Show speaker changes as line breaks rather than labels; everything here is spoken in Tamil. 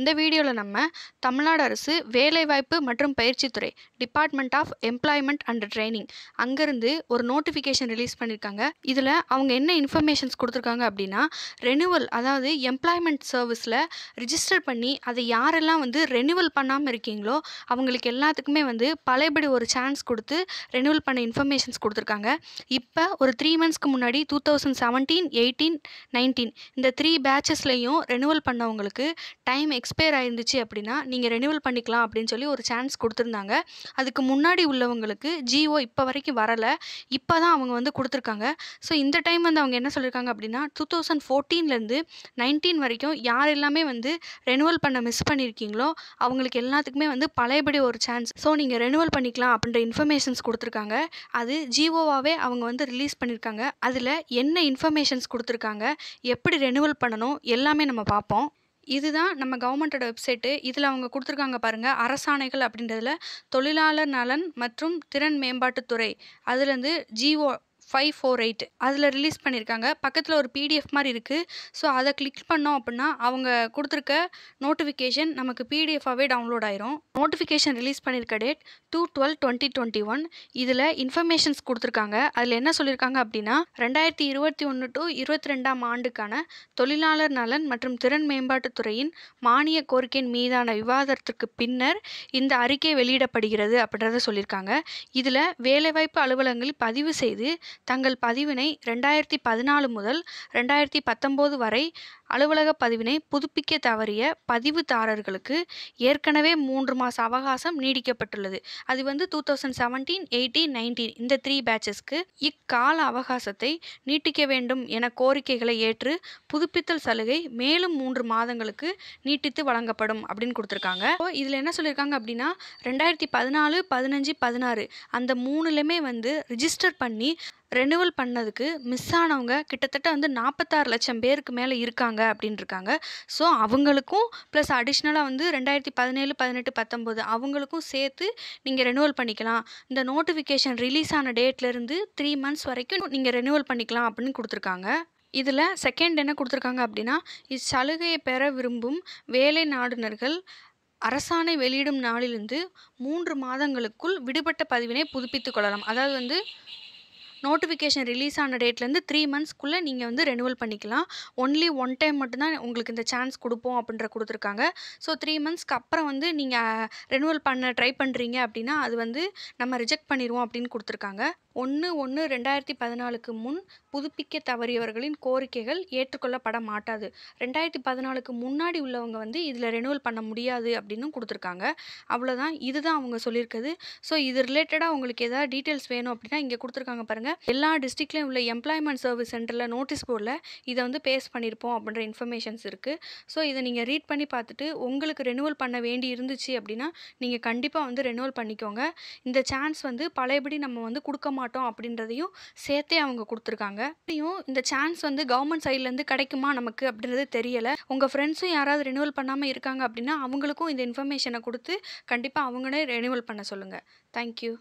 இந்த வீடியோவில் நம்ம தமிழ்நாடு அரசு வேலைவாய்ப்பு மற்றும் பயிற்சித்துறை department of employment and training அங்கேருந்து ஒரு நோட்டிஃபிகேஷன் ரிலீஸ் பண்ணியிருக்காங்க இதில் அவங்க என்ன இன்ஃபர்மேஷன்ஸ் கொடுத்துருக்காங்க அப்படின்னா ரெனுவல் அதாவது எம்ப்ளாய்மெண்ட் சர்வீஸில் ரிஜிஸ்டர் பண்ணி அதை யாரெல்லாம் வந்து ரெனுவல் பண்ணாமல் இருக்கீங்களோ அவங்களுக்கு எல்லாத்துக்குமே வந்து பழையபடி ஒரு சான்ஸ் கொடுத்து ரெனுவல் பண்ண இன்ஃபர்மேஷன்ஸ் கொடுத்துருக்காங்க இப்போ ஒரு த்ரீ மந்த்ஸ்க்கு முன்னாடி two thousand seventeen eighteen nineteen இந்த த்ரீ பேட்சஸ்லையும் ரெனுவல் பண்ணவங்களுக்கு டைம் எக்ஸ் எக்ஸ்பயர் ஆயிருந்துச்சு அப்படின்னா நீங்கள் ரெனியூவல் பண்ணிக்கலாம் அப்படின்னு சொல்லி ஒரு சான்ஸ் கொடுத்துருந்தாங்க அதுக்கு முன்னாடி உள்ளவங்களுக்கு ஜியோ இப்போ வரைக்கும் வரலை இப்போ தான் அவங்க வந்து கொடுத்துருக்காங்க ஸோ இந்த டைம் வந்து அவங்க என்ன சொல்லியிருக்காங்க அப்படின்னா டூ தௌசண்ட் ஃபோர்டீன்லேருந்து நைன்டீன் வரைக்கும் யார் எல்லாமே வந்து ரெனுவல் பண்ண மிஸ் பண்ணியிருக்கீங்களோ அவங்களுக்கு எல்லாத்துக்குமே வந்து பழையபடி ஒரு சான்ஸ் ஸோ நீங்கள் ரெனுவல் பண்ணிக்கலாம் அப்படின்ற இன்ஃபர்மேஷன்ஸ் கொடுத்துருக்காங்க அது ஜிஓவாகவே அவங்க வந்து ரிலீஸ் பண்ணியிருக்காங்க அதில் என்ன இன்ஃபர்மேஷன்ஸ் கொடுத்துருக்காங்க எப்படி ரெனுவல் பண்ணணும் எல்லாமே நம்ம பார்ப்போம் இதுதான் நம்ம கவர்மெண்டோட வெப்சைட்டு இதில் அவங்க கொடுத்துருக்காங்க பாருங்கள் அரசாணைகள் அப்படின்றதுல தொழிலாளர் நலன் மற்றும் திறன் மேம்பாட்டுத்துறை அதுலேருந்து ஜிஓ ஃபைவ் ஃபோர் எயிட் அதில் ரிலீஸ் பண்ணியிருக்காங்க பக்கத்தில் ஒரு பிடிஎஃப் மாதிரி இருக்குது ஸோ அதை கிளிக் பண்ணோம் அப்படின்னா அவங்க கொடுத்துருக்க நோட்டிஃபிகேஷன் நமக்கு பிடிஎஃபாகவே டவுன்லோட் ஆயிரும் நோட்டிஃபிகேஷன் ரிலீஸ் பண்ணியிருக்க date two twelve twenty twenty one இதில் இன்ஃபர்மேஷன்ஸ் கொடுத்துருக்காங்க அதில் என்ன சொல்லியிருக்காங்க அப்படின்னா ரெண்டாயிரத்தி இருபத்தி ஒன்று டு இருபத்தி ரெண்டாம் ஆண்டுக்கான தொழிலாளர் நலன் மற்றும் திறன் மேம்பாட்டுத்துறையின் மானிய கோரிக்கையின் மீதான விவாதத்திற்கு பின்னர் இந்த அறிக்கை வெளியிடப்படுகிறது அப்படின்றத சொல்லியிருக்காங்க இதில் வேலைவாய்ப்பு அலுவலகங்களில் பதிவு செய்து தங்கள் பதிவினை ரெண்டாயிரத்தி பதினாலு முதல் ரெண்டாயிரத்தி பத்தொம்போது வரை அலுவலக பதிவினை புதுப்பிக்க தவறிய பதிவுதாரர்களுக்கு ஏற்கனவே மூன்று மாத அவகாசம் நீடிக்கப்பட்டுள்ளது அது வந்து two thousand seventeen eighteen nineteen இந்த த்ரீ பேட்சஸ்க்கு இக்கால அவகாசத்தை நீட்டிக்க வேண்டும் என கோரிக்கைகளை ஏற்று புதுப்பித்தல் சலுகை மேலும் மூன்று மாதங்களுக்கு நீட்டித்து வழங்கப்படும் அப்படின்னு கொடுத்துருக்காங்க இதில் என்ன சொல்லியிருக்காங்க அப்படின்னா ரெண்டாயிரத்தி பதினாலு பதினஞ்சு பதினாறு அந்த மூணுலேயுமே வந்து ரிஜிஸ்டர் பண்ணி ரெனிவல் பண்ணதுக்கு மிஸ் ஆனவங்க கிட்டத்தட்ட வந்து நாற்பத்தாறு லட்சம் பேருக்கு மேலே இருக்காங்க அப்படின்னு இருக்காங்க ஸோ அவங்களுக்கும் ப்ளஸ் அடிஷ்னலாக வந்து ரெண்டாயிரத்தி பதினேழு பதினெட்டு பத்தொம்போது அவங்களுக்கும் சேர்த்து நீங்கள் ரெனுவல் பண்ணிக்கலாம் இந்த நோட்டிஃபிகேஷன் ரிலீஸ் ஆன டேட்லேருந்து த்ரீ மந்த்ஸ் வரைக்கும் நீங்கள் ரெனுவல் பண்ணிக்கலாம் அப்படின்னு கொடுத்துருக்காங்க இதில் செகண்ட் என்ன கொடுத்துருக்காங்க அப்படின்னா இச்சலுகையை பெற விரும்பும் வேலை நாடுனர்கள் அரசாணை வெளியிடும் நாளிலிருந்து மூன்று மாதங்களுக்குள் விடுபட்ட பதிவினை புதுப்பித்துக் கொள்ளலாம் அதாவது வந்து நோட்டிஃபிகேஷன் ரிலீஸ் ஆன டேட்லேருந்து த்ரீ மந்த்ஸ்க்குள்ளே நீங்கள் வந்து ரெனுவல் பண்ணிக்கலாம் ஒன்லி ஒன் டைம் மட்டும்தான் உங்களுக்கு இந்த சான்ஸ் கொடுப்போம் அப்படின்ற கொடுத்துருக்காங்க ஸோ த்ரீ மந்த்ஸ்க்கு அப்புறம் வந்து நீங்கள் ரெனுவல் பண்ண ட்ரை பண்ணுறீங்க அப்படின்னா அது வந்து நம்ம ரிஜெக்ட் பண்ணிடுவோம் அப்படின்னு கொடுத்துருக்காங்க ஒன்று ஒன்று ரெண்டாயிரத்தி பதினாலுக்கு முன் புதுப்பிக்க தவறியவர்களின் கோரிக்கைகள் ஏற்றுக்கொள்ளப்பட மாட்டாது ரெண்டாயிரத்தி பதினாலுக்கு முன்னாடி உள்ளவங்க வந்து இதில் ரெனுவல் பண்ண முடியாது அப்படின்னு கொடுத்துருக்காங்க அவ்வளோதான் இதுதான் அவங்க சொல்லியிருக்குது ஸோ இது ரிலேட்டடாக உங்களுக்கு எதாவது டீட்டெயில்ஸ் வேணும் அப்படின்னா இங்கே கொடுத்துருக்காங்க பாருங்கள் எல்லா டிஸ்ட்ரிக்ட்லேயும் உள்ள எம்ப்ளாய்மெண்ட் சர்வீஸ் சென்டரில் நோட்டீஸ் போர்டில் இதை வந்து பேஸ் பண்ணியிருப்போம் அப்படின்ற இன்ஃபர்மேஷன்ஸ் இருக்குது ஸோ இதை நீங்கள் ரீட் பண்ணி பார்த்துட்டு உங்களுக்கு ரெனுவல் பண்ண வேண்டி இருந்துச்சு அப்படின்னா நீங்கள் கண்டிப்பாக வந்து ரெனுவல் பண்ணிக்கோங்க இந்த சான்ஸ் வந்து பழையபடி நம்ம வந்து கொடுக்க மாட்டோம் அப்படின்றதையும் சேர்த்தே அவங்க கொடுத்துருக்காங்க அப்படியும் இந்த சான்ஸ் வந்து கவர்மெண்ட் சைட்லேருந்து கிடைக்குமா நமக்கு அப்படின்றது தெரியலை உங்கள் ஃப்ரெண்ட்ஸும் யாராவது ரெனுவல் பண்ணாமல் இருக்காங்க அப்படின்னா அவங்களுக்கும் இந்த இன்ஃபர்மேஷனை கொடுத்து கண்டிப்பாக அவங்களே ரெனுவல் பண்ண சொல்லுங்கள் தேங்க்யூ